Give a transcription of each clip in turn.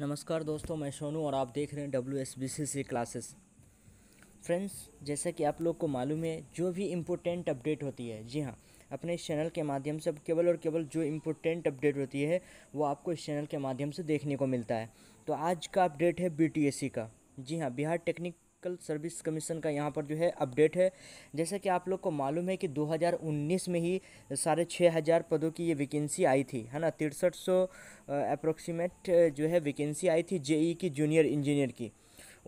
नमस्कार दोस्तों मैं सोनू और आप देख रहे हैं W S B C C classes friends जैसा कि आप लोग को मालूम है जो भी इम्पोर्टेंट अपडेट होती है जी हाँ अपने इस चैनल के माध्यम से केवल और केवल जो इम्पोर्टेंट अपडेट होती है वो आपको इस चैनल के माध्यम से देखने को मिलता है तो आज का अपडेट है बी टी एस सी का जी हाँ Bihar technical service commission का यहाँ पर जो है अपडेट है जैसा कि आप लोग को मालूम है कि 2019 में ही साढ़े छः हज़ार पदों की ये वैकेंसी आई थी है ना तिरसठ सौ अप्रोक्सीमेट जो है वैकेंसी आई थी जे की जूनियर इंजीनियर की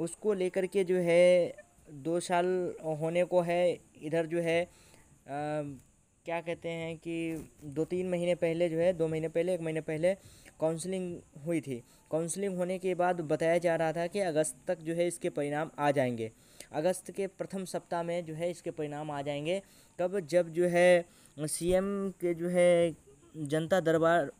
उसको लेकर के जो है दो साल होने को है इधर जो है आ, क्या कहते हैं कि दो तीन महीने पहले जो है दो महीने पहले एक महीने पहले काउंसलिंग हुई थी काउंसलिंग होने के बाद बताया जा रहा था कि अगस्त तक जो है इसके परिणाम आ जाएंगे अगस्त के प्रथम सप्ताह में जो है इसके परिणाम आ जाएंगे कब जब जो है सीएम के जो है जनता दरबार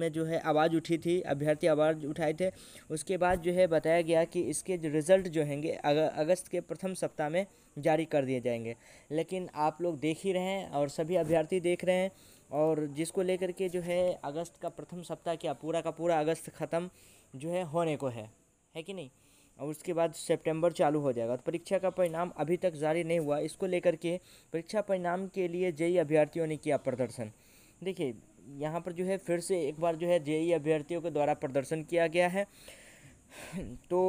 में जो है आवाज़ उठी थी अभ्यर्थी आवाज़ उठाए थे उसके बाद जो है बताया गया कि इसके जो रिज़ल्ट जो हैंगे अग, अगस्त के प्रथम सप्ताह में जारी कर दिए जाएंगे लेकिन आप लोग देख ही रहे हैं और सभी अभ्यर्थी देख रहे हैं और जिसको लेकर के जो है अगस्त का प्रथम सप्ताह क्या पूरा का पूरा अगस्त ख़त्म जो है होने को है है कि नहीं और उसके बाद सितंबर चालू हो जाएगा और तो परीक्षा का परिणाम अभी तक जारी नहीं हुआ इसको लेकर के परीक्षा परिणाम के लिए जेई अभ्यर्थियों ने किया प्रदर्शन देखिए यहाँ पर जो है फिर से एक बार जो है जेई अभ्यर्थियों के द्वारा प्रदर्शन किया गया है तो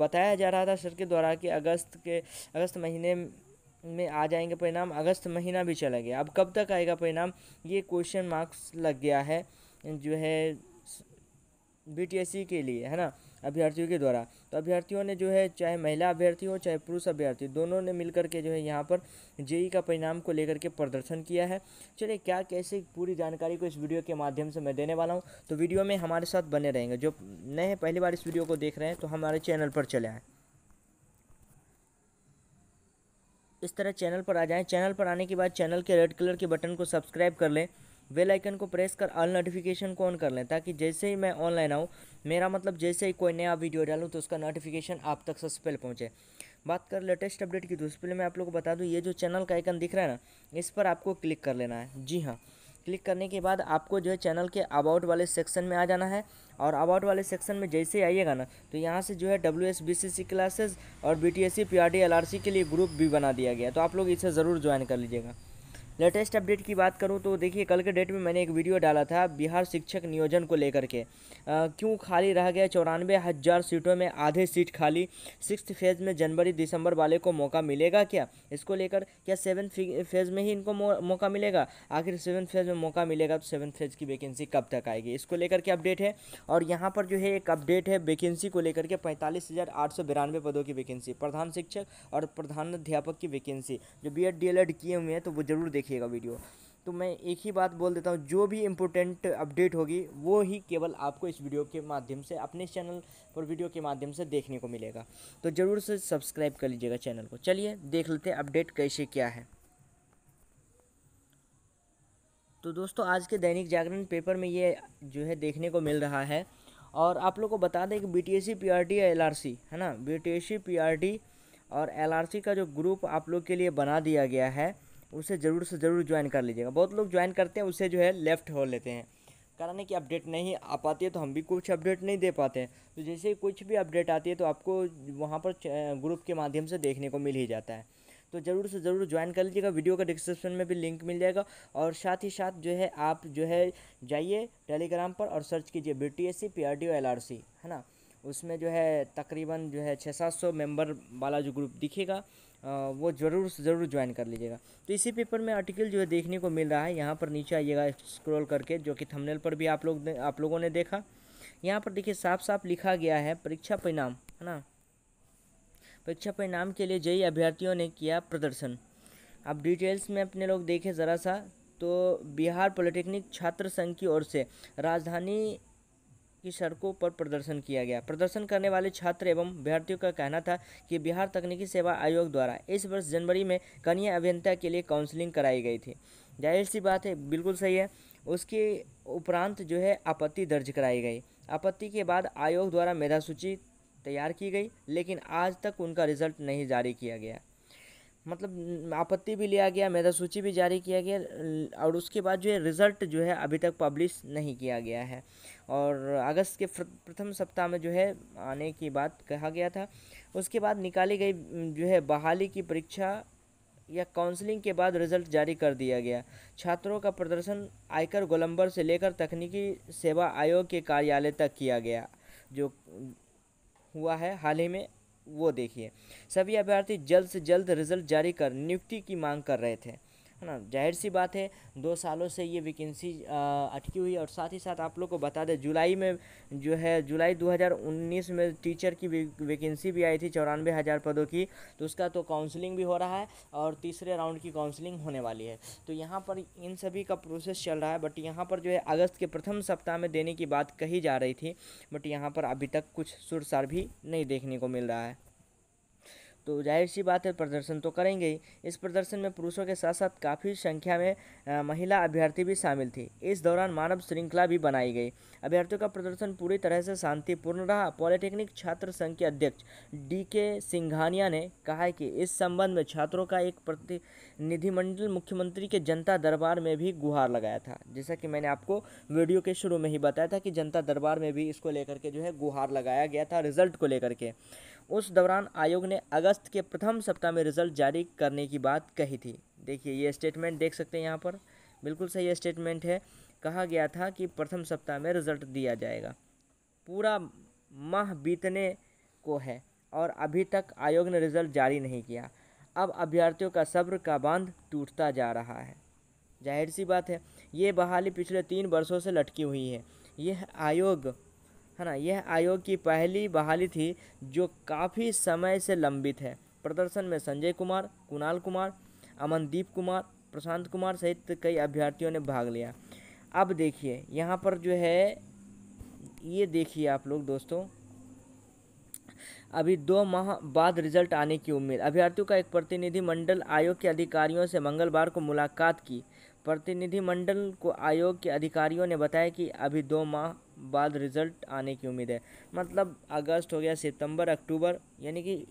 बताया जा रहा था सर के द्वारा कि अगस्त के अगस्त महीने में आ जाएंगे परिणाम अगस्त महीना भी चला गया अब कब तक आएगा परिणाम ये क्वेश्चन मार्क्स लग गया है जो है बीटीएससी e के लिए है ना अभ्यर्थियों के द्वारा तो अभ्यर्थियों ने जो है चाहे महिला अभ्यर्थी हो चाहे पुरुष अभ्यर्थी दोनों ने मिलकर के जो है यहाँ पर जेई का परिणाम को लेकर के प्रदर्शन किया है चलिए क्या कैसे पूरी जानकारी को इस वीडियो के माध्यम से मैं देने वाला हूँ तो वीडियो में हमारे साथ बने रहेंगे जो नए पहली बार इस वीडियो को देख रहे हैं तो हमारे चैनल पर चले आएँ इस तरह चैनल पर आ जाएं चैनल पर आने के बाद चैनल के रेड कलर के बटन को सब्सक्राइब कर लें बेल आइकन को प्रेस कर ऑल नोटिफिकेशन को ऑन कर लें ताकि जैसे ही मैं ऑनलाइन आऊँ मेरा मतलब जैसे ही कोई नया वीडियो डालूँ तो उसका नोटिफिकेशन आप तक सबसे पहले पहुँचे बात कर लेटेस्ट अपडेट की तो उसके मैं आप लोग को बता दूँ ये जो चैनल का आइकन दिख रहा है ना इस पर आपको क्लिक कर लेना है जी हाँ क्लिक करने के बाद आपको जो है चैनल के अबाउट वाले सेक्शन में आ जाना है और अबाउट वाले सेक्शन में जैसे ही आइएगा ना तो यहाँ से जो है W S B C C classes और B T S C P R D L R C के लिए ग्रुप भी बना दिया गया तो आप लोग इसे ज़रूर ज्वाइन कर लीजिएगा लेटेस्ट अपडेट की बात करूँ तो देखिए कल के डेट में मैंने एक वीडियो डाला था बिहार शिक्षक नियोजन को लेकर के क्यों खाली रह गया चौरानवे हज़ार सीटों में आधे सीट खाली सिक्स फेज़ में जनवरी दिसंबर वाले को मौका मिलेगा क्या इसको लेकर क्या सेवन फेज़ में ही इनको मौका मिलेगा आखिर सेवन फेज़ में मौका मिलेगा तो सेवन फेज़ की वैकेंसी कब तक आएगी इसको लेकर के अपडेट है और यहाँ पर जो है एक अपडेट है वैकेंसी को लेकर के पैंतालीस हज़ार आठ सौ बिरानवे पदों की वैकेंसी प्रधान शिक्षक और प्रधानाध्यापक की वैकेंसी जो B Ed D El Ed किए हुए हैं तो वो जरूर देख देखिएगा वीडियो तो मैं एक ही बात बोल देता हूँ जो भी इम्पोर्टेंट अपडेट होगी वो ही केवल आपको इस वीडियो के माध्यम से अपने चैनल पर वीडियो के माध्यम से देखने को मिलेगा तो ज़रूर से सब्सक्राइब कर लीजिएगा चैनल को चलिए देख लेते हैं अपडेट कैसे क्या है तो दोस्तों आज के दैनिक जागरण पेपर में ये जो है देखने को मिल रहा है और आप लोग को बता दें कि B T S C P R T L R C है ना B T S C P R T और एल आर सी का जो ग्रुप आप लोग के लिए बना दिया गया है उसे ज़रूर से ज़रूर ज्वाइन कर लीजिएगा बहुत लोग ज्वाइन करते हैं उसे जो है लेफ़्ट हो लेते हैं है की अपडेट नहीं आ पाती है तो हम भी कुछ अपडेट नहीं दे पाते हैं तो जैसे कुछ भी अपडेट आती है तो आपको वहाँ पर ग्रुप के माध्यम से देखने को मिल ही जाता है तो ज़रूर से ज़रूर ज्वाइन कर लीजिएगा वीडियो का डिस्क्रिप्शन में भी लिंक मिल जाएगा और साथ ही साथ जो है आप जो है जाइए टेलीग्राम पर और सर्च कीजिए B T S C P R D O L R C है ना उसमें जो है तकरीबन जो है छः सात सौ मेम्बर वाला जो ग्रुप दिखेगा वो ज़रूर ज़रूर ज्वाइन कर लीजिएगा तो इसी पेपर में आर्टिकल जो है देखने को मिल रहा है यहाँ पर नीचे आइएगा स्क्रॉल करके जो कि थंबनेल पर भी आप लोग आप लोगों ने देखा यहाँ पर देखिए साफ साफ लिखा गया है परीक्षा परिणाम है ना परीक्षा परिणाम के लिए जई अभ्यर्थियों ने किया प्रदर्शन आप डिटेल्स में अपने लोग देखें ज़रा सा तो बिहार पॉलिटेक्निक छात्र संघ की ओर से राजधानी की सड़कों पर प्रदर्शन किया गया प्रदर्शन करने वाले छात्र एवं अभ्यर्थियों का कहना था कि बिहार तकनीकी सेवा आयोग द्वारा इस वर्ष जनवरी में कन्या अभियंता के लिए काउंसलिंग कराई गई थी जाहिर सी बात है बिल्कुल सही है उसके उपरांत जो है आपत्ति दर्ज कराई गई आपत्ति के बाद आयोग द्वारा मेधा सूची तैयार की गई लेकिन आज तक उनका रिजल्ट नहीं जारी किया गया मतलब आपत्ति भी लिया गया मेधा सूची भी जारी किया गया और उसके बाद जो है रिज़ल्ट जो है अभी तक पब्लिश नहीं किया गया है और अगस्त के प्रथम सप्ताह में जो है आने की बात कहा गया था उसके बाद निकाली गई जो है बहाली की परीक्षा या काउंसलिंग के बाद रिजल्ट जारी कर दिया गया छात्रों का प्रदर्शन आयकर गोलंबर से लेकर तकनीकी सेवा आयोग के कार्यालय तक किया गया जो हुआ है हाल ही में वो देखिए सभी अभ्यर्थी जल्द से जल्द रिजल्ट जारी कर नियुक्ति की मांग कर रहे थे है ना जाहिर सी बात है दो सालों से ये वैकेंसी अटकी हुई है और साथ ही साथ आप लोग को बता दें जुलाई में जो है जुलाई 2019 में टीचर की वैकेंसी भी आई थी चौरानवे हज़ार पदों की तो उसका तो काउंसलिंग भी हो रहा है और तीसरे राउंड की काउंसलिंग होने वाली है तो यहाँ पर इन सभी का प्रोसेस चल रहा है बट यहाँ पर जो है अगस्त के प्रथम सप्ताह में देने की बात कही जा रही थी बट यहाँ पर अभी तक कुछ सुरसार भी नहीं देखने को मिल रहा है तो जाहिर सी बात है प्रदर्शन तो करेंगे ही इस प्रदर्शन में पुरुषों के साथ साथ काफ़ी संख्या में महिला अभ्यर्थी भी शामिल थी इस दौरान मानव श्रृंखला भी बनाई गई अभ्यर्थियों का प्रदर्शन पूरी तरह से शांतिपूर्ण रहा पॉलिटेक्निक छात्र संघ के अध्यक्ष डी के सिंघानिया ने कहा है कि इस संबंध में छात्रों का एक प्रतिनिधिमंडल मुख्यमंत्री के जनता दरबार में भी गुहार लगाया था जैसा कि मैंने आपको वीडियो के शुरू में ही बताया था कि जनता दरबार में भी इसको लेकर के जो है गुहार लगाया गया था रिजल्ट को लेकर के उस दौरान आयोग ने अगस्त के प्रथम सप्ताह में रिजल्ट जारी करने की बात कही थी देखिए ये स्टेटमेंट देख सकते हैं यहाँ पर बिल्कुल सही स्टेटमेंट है कहा गया था कि प्रथम सप्ताह में रिजल्ट दिया जाएगा पूरा माह बीतने को है और अभी तक आयोग ने रिजल्ट जारी नहीं किया अब अभ्यर्थियों का सब्र का बांध टूटता जा रहा है जाहिर सी बात है ये बहाली पिछले तीन वर्षों से लटकी हुई है यह आयोग है ना यह आयोग की पहली बहाली थी जो काफ़ी समय से लंबित है प्रदर्शन में संजय कुमार कुणाल कुमार अमनदीप कुमार प्रशांत कुमार सहित कई अभ्यर्थियों ने भाग लिया अब देखिए यहाँ पर जो है ये देखिए आप लोग दोस्तों अभी दो माह बाद रिजल्ट आने की उम्मीद अभ्यर्थियों का एक प्रतिनिधि मंडल आयोग के अधिकारियों से मंगलवार को मुलाकात की प्रतिनिधिमंडल को आयोग के अधिकारियों ने बताया कि अभी दो माह बाद रिज़ल्ट आने की उम्मीद है मतलब अगस्त हो गया सितंबर अक्टूबर यानी कि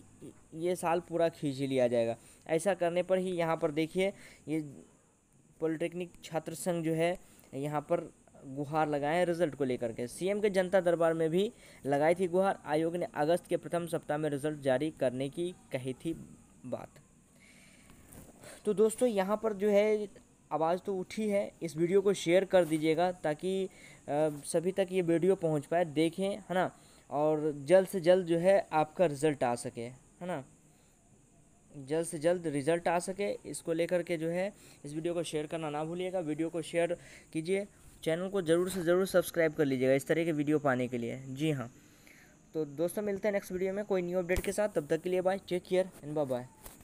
ये साल पूरा खींच ही लिया जाएगा ऐसा करने पर ही यहाँ पर देखिए ये पॉलिटेक्निक छात्र संघ जो है यहाँ पर गुहार लगाए रिजल्ट को लेकर के सीएम के जनता दरबार में भी लगाई थी गुहार आयोग ने अगस्त के प्रथम सप्ताह में रिजल्ट जारी करने की कही थी बात तो दोस्तों यहाँ पर जो है आवाज़ तो उठी है इस वीडियो को शेयर कर दीजिएगा ताकि सभी तक ये वीडियो पहुंच पाए देखें है ना और जल्द से जल्द जो है आपका रिज़ल्ट आ सके है ना जल्द से जल्द रिज़ल्ट आ सके इसको लेकर के जो है इस वीडियो को शेयर करना ना भूलिएगा वीडियो को शेयर कीजिए चैनल को ज़रूर से ज़रूर सब्सक्राइब कर लीजिएगा इस तरह के वीडियो पाने के लिए जी हाँ तो दोस्तों मिलते हैं नेक्स्ट वीडियो में कोई न्यू अपडेट के साथ तब तक के लिए bye check care and bye bye